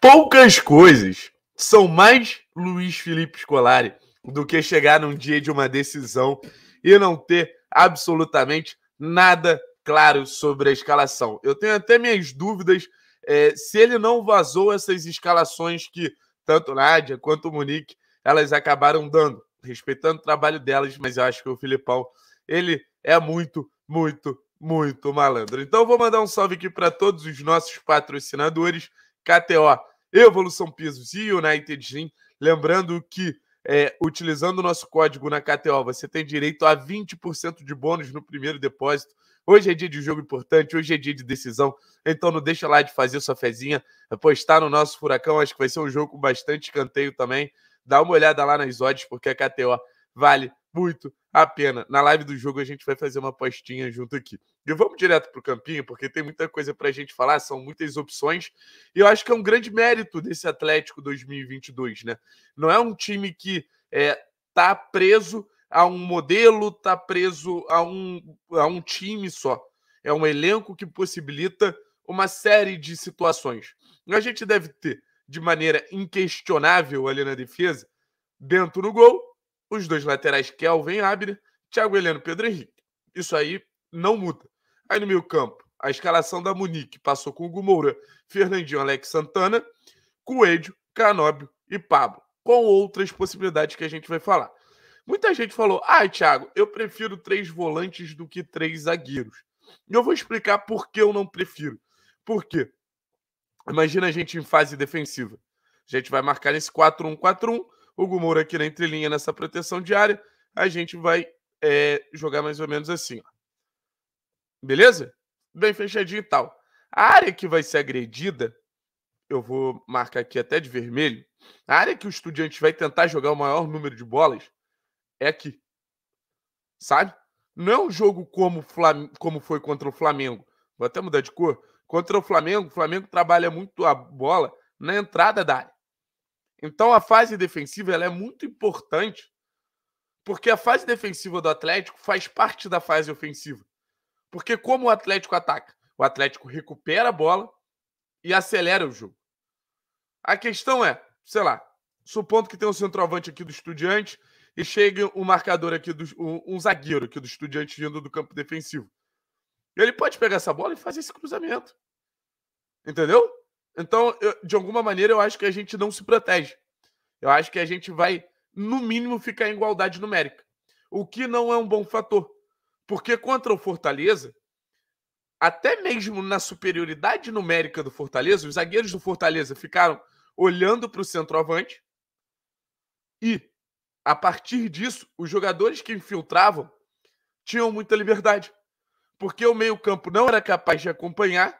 Poucas coisas são mais Luiz Felipe Scolari do que chegar num dia de uma decisão e não ter absolutamente nada claro sobre a escalação. Eu tenho até minhas dúvidas é, se ele não vazou essas escalações que tanto Nádia quanto o Monique elas acabaram dando, respeitando o trabalho delas, mas eu acho que o Filipão ele é muito, muito, muito malandro. Então vou mandar um salve aqui para todos os nossos patrocinadores, KTO Evolução Pisos e United Gym. Lembrando que é, utilizando o nosso código na KTO, você tem direito a 20% de bônus no primeiro depósito. Hoje é dia de jogo importante, hoje é dia de decisão. Então não deixa lá de fazer sua fezinha, apostar no nosso furacão. Acho que vai ser um jogo com bastante canteio também. Dá uma olhada lá nas odds, porque a KTO vale muito a pena. Na live do jogo a gente vai fazer uma postinha junto aqui. E vamos direto para o campinho, porque tem muita coisa para a gente falar, são muitas opções. E eu acho que é um grande mérito desse Atlético 2022, né? Não é um time que é, tá preso a um modelo, tá preso a um, a um time só. É um elenco que possibilita uma série de situações. A gente deve ter, de maneira inquestionável ali na defesa, Bento no gol, os dois laterais, Kelvin e Abner, Thiago Heleno, Pedro Henrique. Isso aí não muda. Aí no meio campo, a escalação da Munique passou com o Gumoura, Fernandinho, Alex Santana, Coelho, Canóbio e Pablo, com outras possibilidades que a gente vai falar. Muita gente falou, ah, Thiago, eu prefiro três volantes do que três zagueiros. E eu vou explicar por que eu não prefiro. Por quê? Imagina a gente em fase defensiva. A gente vai marcar nesse 4-1-4-1, Hugo Moura aqui na entrelinha nessa proteção diária, a gente vai é, jogar mais ou menos assim. Ó. Beleza? Bem fechadinho e tal. A área que vai ser agredida, eu vou marcar aqui até de vermelho, a área que o estudante vai tentar jogar o maior número de bolas é aqui. Sabe? Não é um jogo como, Flam... como foi contra o Flamengo. Vou até mudar de cor. Contra o Flamengo, o Flamengo trabalha muito a bola na entrada da área. Então a fase defensiva ela é muito importante, porque a fase defensiva do Atlético faz parte da fase ofensiva. Porque como o Atlético ataca? O Atlético recupera a bola e acelera o jogo. A questão é, sei lá, supondo que tem um centroavante aqui do Estudiante e chega um marcador aqui, do, um, um zagueiro aqui do Estudiante vindo do campo defensivo. Ele pode pegar essa bola e fazer esse cruzamento. Entendeu? Então, eu, de alguma maneira, eu acho que a gente não se protege. Eu acho que a gente vai, no mínimo, ficar em igualdade numérica. O que não é um bom fator. Porque contra o Fortaleza, até mesmo na superioridade numérica do Fortaleza, os zagueiros do Fortaleza ficaram olhando para o centroavante e, a partir disso, os jogadores que infiltravam tinham muita liberdade. Porque o meio-campo não era capaz de acompanhar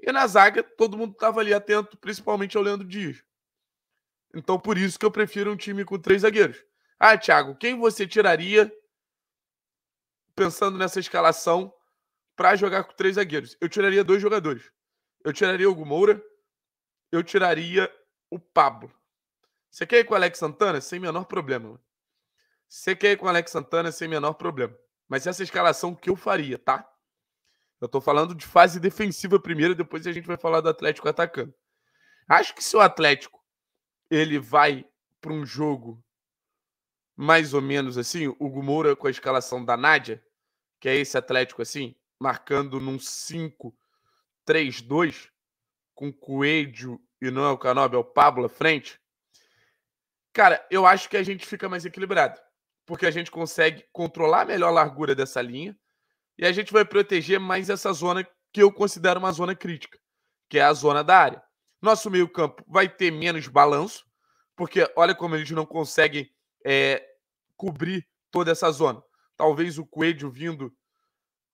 e na zaga, todo mundo estava ali atento, principalmente ao Leandro Dias. Então, por isso que eu prefiro um time com três zagueiros. Ah, Thiago, quem você tiraria pensando nessa escalação para jogar com três zagueiros? Eu tiraria dois jogadores. Eu tiraria o Gumoura, eu tiraria o Pablo. Você quer ir com o Alex Santana? Sem menor problema. Você quer ir com o Alex Santana? Sem menor problema. Mas essa escalação que eu faria, tá? Eu estou falando de fase defensiva primeiro, depois a gente vai falar do Atlético atacando. Acho que se o Atlético ele vai para um jogo mais ou menos assim, o Gumoura com a escalação da Nádia, que é esse Atlético assim, marcando num 5-3-2 com Coelho e não é o Canob, é o Pablo à frente. Cara, eu acho que a gente fica mais equilibrado, porque a gente consegue controlar melhor a largura dessa linha e a gente vai proteger mais essa zona que eu considero uma zona crítica, que é a zona da área. Nosso meio-campo vai ter menos balanço, porque olha como eles não conseguem é, cobrir toda essa zona. Talvez o Coelho vindo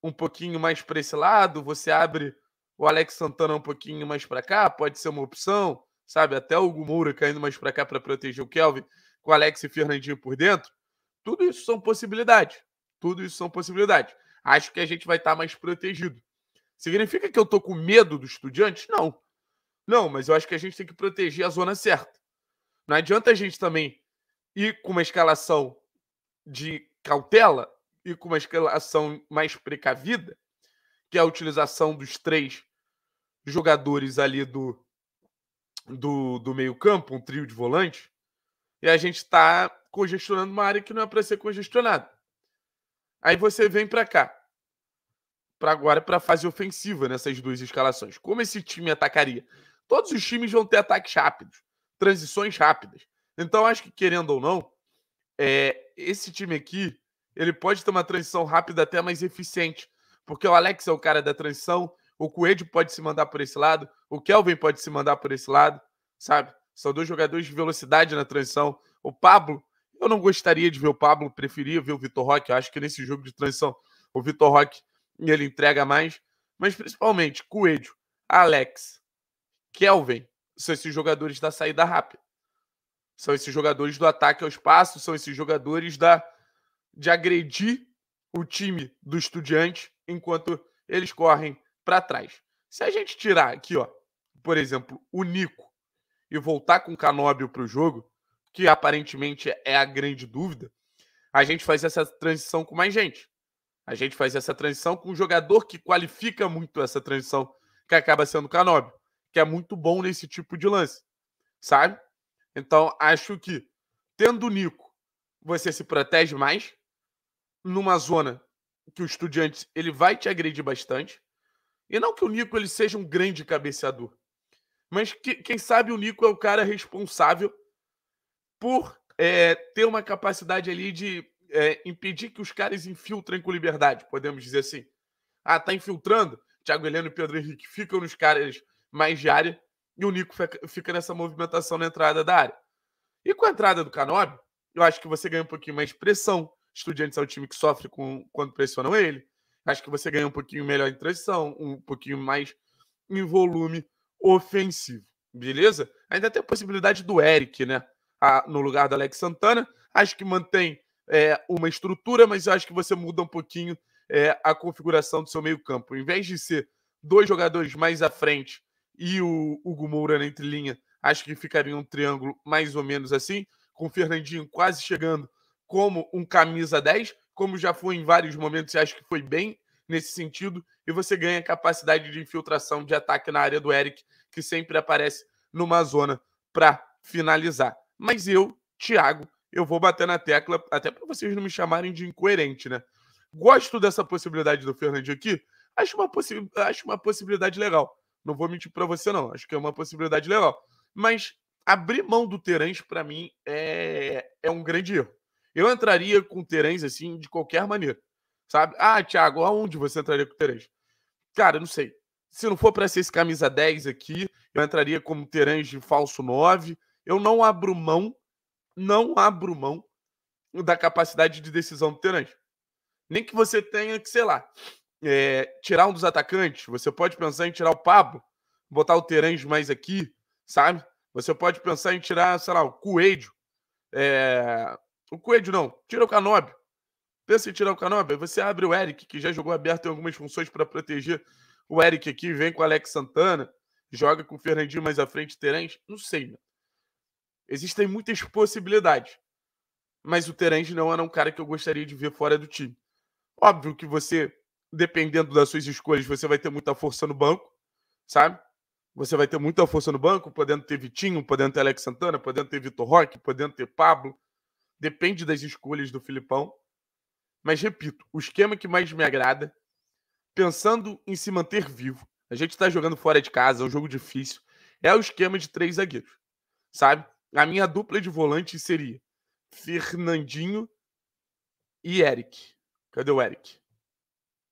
um pouquinho mais para esse lado, você abre o Alex Santana um pouquinho mais para cá, pode ser uma opção, sabe? Até o Gumura caindo mais para cá para proteger o Kelvin, com o Alex e Fernandinho por dentro. Tudo isso são possibilidades. Tudo isso são possibilidades acho que a gente vai estar tá mais protegido. Significa que eu tô com medo do estudiante? Não. Não, mas eu acho que a gente tem que proteger a zona certa. Não adianta a gente também ir com uma escalação de cautela e com uma escalação mais precavida, que é a utilização dos três jogadores ali do, do, do meio-campo, um trio de volante, e a gente está congestionando uma área que não é para ser congestionada. Aí você vem para cá. Para agora, para a fase ofensiva nessas duas escalações. Como esse time atacaria? Todos os times vão ter ataques rápidos, transições rápidas. Então, acho que, querendo ou não, é, esse time aqui ele pode ter uma transição rápida até mais eficiente, porque o Alex é o cara da transição, o Coelho pode se mandar por esse lado, o Kelvin pode se mandar por esse lado, sabe? São dois jogadores de velocidade na transição. O Pablo eu não gostaria de ver o Pablo, preferia ver o Vitor Roque. Eu acho que nesse jogo de transição o Vitor Roque ele entrega mais. Mas principalmente Coelho, Alex, Kelvin são esses jogadores da saída rápida. São esses jogadores do ataque ao espaço, são esses jogadores da de agredir o time do estudiante enquanto eles correm para trás. Se a gente tirar aqui, ó, por exemplo, o Nico e voltar com o Canóbio para o jogo, que aparentemente é a grande dúvida, a gente faz essa transição com mais gente. A gente faz essa transição com um jogador que qualifica muito essa transição, que acaba sendo o Canóbio, que é muito bom nesse tipo de lance, sabe? Então, acho que tendo o Nico, você se protege mais numa zona que o Estudiantes ele vai te agredir bastante. E não que o Nico ele seja um grande cabeceador, mas que, quem sabe o Nico é o cara responsável por é, ter uma capacidade ali de é, impedir que os caras infiltrem com liberdade, podemos dizer assim. Ah, tá infiltrando? Thiago Heleno e Pedro Henrique ficam nos caras mais de área e o Nico fica nessa movimentação na entrada da área. E com a entrada do Canobi, eu acho que você ganha um pouquinho mais pressão. Estudiantes é o time que sofre com, quando pressionam ele. Acho que você ganha um pouquinho melhor em transição, um pouquinho mais em volume ofensivo. Beleza? Ainda tem a possibilidade do Eric, né? a, no lugar do Alex Santana. Acho que mantém é, uma estrutura, mas acho que você muda um pouquinho é, a configuração do seu meio-campo. Em vez de ser dois jogadores mais à frente e o Hugo Moura na entrelinha, acho que ficaria um triângulo mais ou menos assim, com o Fernandinho quase chegando como um camisa 10, como já foi em vários momentos, acho que foi bem nesse sentido, e você ganha capacidade de infiltração de ataque na área do Eric, que sempre aparece numa zona para finalizar mas eu, Thiago, eu vou bater na tecla, até para vocês não me chamarem de incoerente, né? Gosto dessa possibilidade do Fernandinho aqui. Acho uma, possi acho uma possibilidade legal. Não vou mentir para você, não. Acho que é uma possibilidade legal. Mas abrir mão do Terence, para mim, é... é um grande erro. Eu entraria com o Terence, assim, de qualquer maneira. Sabe? Ah, Thiago, aonde você entraria com o Terence? Cara, não sei. Se não for para ser esse camisa 10 aqui, eu entraria como Terence falso 9 eu não abro mão, não abro mão da capacidade de decisão do Terence. Nem que você tenha que, sei lá, é, tirar um dos atacantes, você pode pensar em tirar o Pablo, botar o Terãs mais aqui, sabe? Você pode pensar em tirar, sei lá, o Coelho. É... O Coelho não, tira o Canob. Pensa em tirar o Canob, você abre o Eric, que já jogou aberto em algumas funções para proteger o Eric aqui, vem com o Alex Santana, joga com o Fernandinho mais à frente, Terãs, não sei, mano. Existem muitas possibilidades. Mas o Terence não era um cara que eu gostaria de ver fora do time. Óbvio que você, dependendo das suas escolhas, você vai ter muita força no banco, sabe? Você vai ter muita força no banco, podendo ter Vitinho, podendo ter Alex Santana, podendo ter Vitor Roque, podendo ter Pablo. Depende das escolhas do Filipão. Mas repito, o esquema que mais me agrada, pensando em se manter vivo, a gente está jogando fora de casa, é um jogo difícil, é o esquema de três zagueiros, sabe? A minha dupla de volante seria Fernandinho e Eric. Cadê o Eric?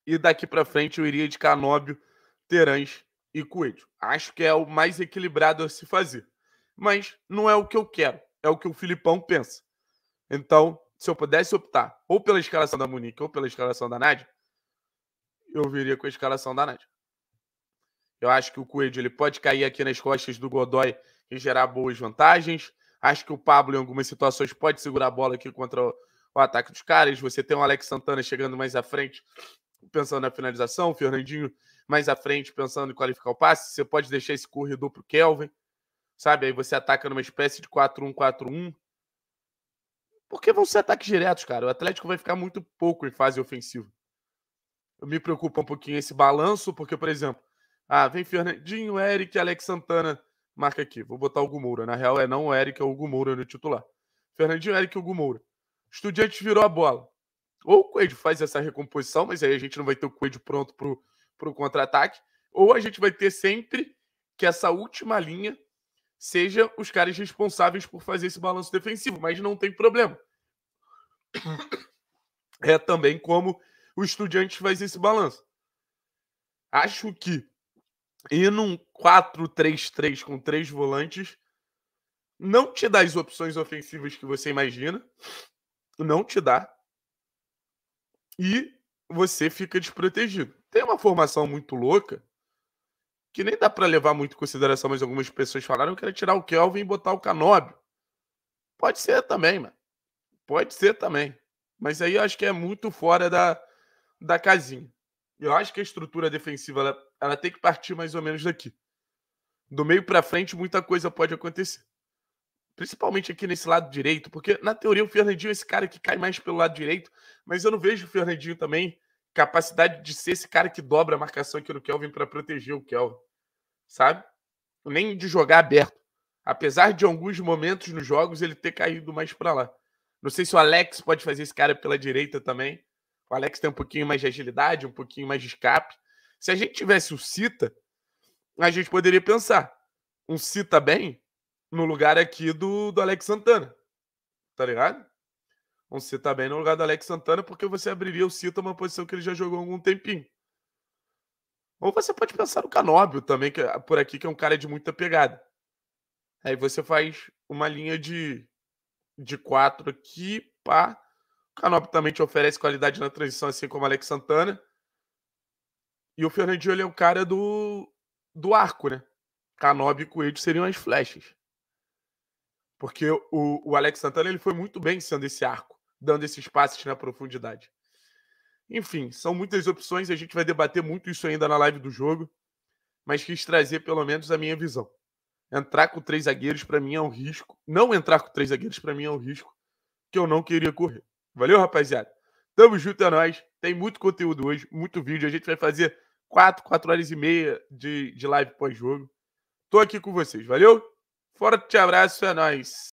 E daqui para frente eu iria de Canóbio, Terãs e Coelho. Acho que é o mais equilibrado a se fazer. Mas não é o que eu quero, é o que o Filipão pensa. Então, se eu pudesse optar ou pela escalação da Monique ou pela escalação da Nádia, eu viria com a escalação da Nádia. Eu acho que o Coelho ele pode cair aqui nas costas do Godoy e gerar boas vantagens. Acho que o Pablo, em algumas situações, pode segurar a bola aqui contra o, o ataque dos caras. Você tem o Alex Santana chegando mais à frente, pensando na finalização. O Fernandinho mais à frente, pensando em qualificar o passe. Você pode deixar esse corredor para o Kelvin, sabe? Aí você ataca numa espécie de 4-1-4-1. Porque vão ser ataques diretos, cara. O Atlético vai ficar muito pouco em fase ofensiva. Eu me preocupa um pouquinho esse balanço, porque, por exemplo, ah, vem Fernandinho, Eric, Alex Santana Marca aqui, vou botar o Gumura. Na real, é não o Eric, é o Gumura no titular. Fernandinho, Eric e o Gumura. Estudiantes virou a bola. Ou o Coelho faz essa recomposição, mas aí a gente não vai ter o Coelho pronto para o contra-ataque. Ou a gente vai ter sempre que essa última linha seja os caras responsáveis por fazer esse balanço defensivo, mas não tem problema. É também como o Estudiantes faz esse balanço. Acho que e num 4-3-3 com três volantes, não te dá as opções ofensivas que você imagina. Não te dá. E você fica desprotegido. Tem uma formação muito louca que nem dá para levar muito em consideração, mas algumas pessoas falaram que era tirar o Kelvin e botar o Canob Pode ser também, mano. Pode ser também. Mas aí eu acho que é muito fora da, da casinha. Eu acho que a estrutura defensiva ela tem que partir mais ou menos daqui. Do meio para frente, muita coisa pode acontecer. Principalmente aqui nesse lado direito, porque na teoria o Fernandinho é esse cara que cai mais pelo lado direito, mas eu não vejo o Fernandinho também capacidade de ser esse cara que dobra a marcação aqui no Kelvin para proteger o Kelvin, sabe? Nem de jogar aberto. Apesar de alguns momentos nos jogos ele ter caído mais para lá. Não sei se o Alex pode fazer esse cara pela direita também. O Alex tem um pouquinho mais de agilidade, um pouquinho mais de escape. Se a gente tivesse o Cita, a gente poderia pensar um Cita bem no lugar aqui do, do Alex Santana. Tá ligado? Um Cita bem no lugar do Alex Santana, porque você abriria o Cita uma posição que ele já jogou há algum tempinho. Ou você pode pensar no Canóbio também, que é por aqui, que é um cara de muita pegada. Aí você faz uma linha de, de quatro aqui, pá. O Canóbio também te oferece qualidade na transição, assim como o Alex Santana. E o Fernandinho ele é o cara do, do arco, né? Canobi e Coelho seriam as flechas. Porque o, o Alex Santana ele foi muito bem sendo esse arco, dando esses passes na profundidade. Enfim, são muitas opções, a gente vai debater muito isso ainda na live do jogo, mas quis trazer pelo menos a minha visão. Entrar com três zagueiros para mim é um risco. Não entrar com três zagueiros para mim é um risco que eu não queria correr. Valeu, rapaziada. Tamo junto, é nóis. Tem muito conteúdo hoje, muito vídeo. A gente vai fazer quatro, quatro horas e meia de, de live pós-jogo. Tô aqui com vocês, valeu? Forte abraço, é nóis!